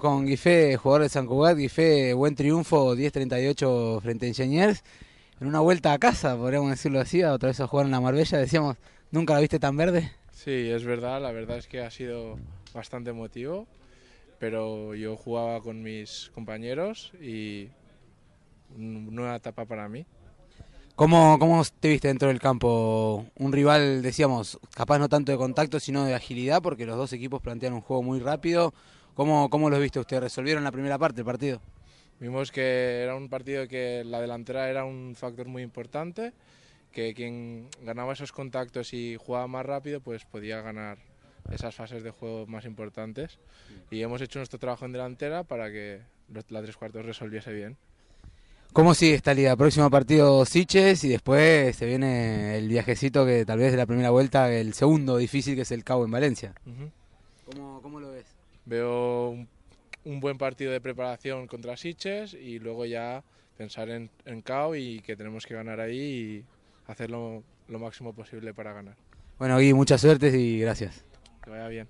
con Guifé, jugador de San Cugat. Guifé, buen triunfo, 10-38 frente a Ingeniers. En una vuelta a casa, podríamos decirlo así, otra vez a jugar en la Marbella. Decíamos, ¿nunca la viste tan verde? Sí, es verdad, la verdad es que ha sido bastante emotivo, pero yo jugaba con mis compañeros y nueva etapa para mí. ¿Cómo, ¿Cómo te viste dentro del campo? Un rival, decíamos, capaz no tanto de contacto, sino de agilidad, porque los dos equipos plantean un juego muy rápido. ¿Cómo, cómo lo viste usted? ¿Resolvieron la primera parte del partido? Vimos que era un partido que la delantera era un factor muy importante, que quien ganaba esos contactos y jugaba más rápido, pues podía ganar esas fases de juego más importantes. Y hemos hecho nuestro trabajo en delantera para que la tres cuartos resolviese bien. ¿Cómo sigue esta liga? Próximo partido Siches y después se viene el viajecito que tal vez de la primera vuelta, el segundo difícil que es el Cabo en Valencia. ¿Cómo, ¿Cómo, lo ves? Veo un, buen partido de preparación contra Siches y luego ya pensar en, en CAO y que tenemos que ganar ahí y hacer lo, máximo posible para ganar. Bueno, Gui, muchas suerte y gracias. Que vaya bien.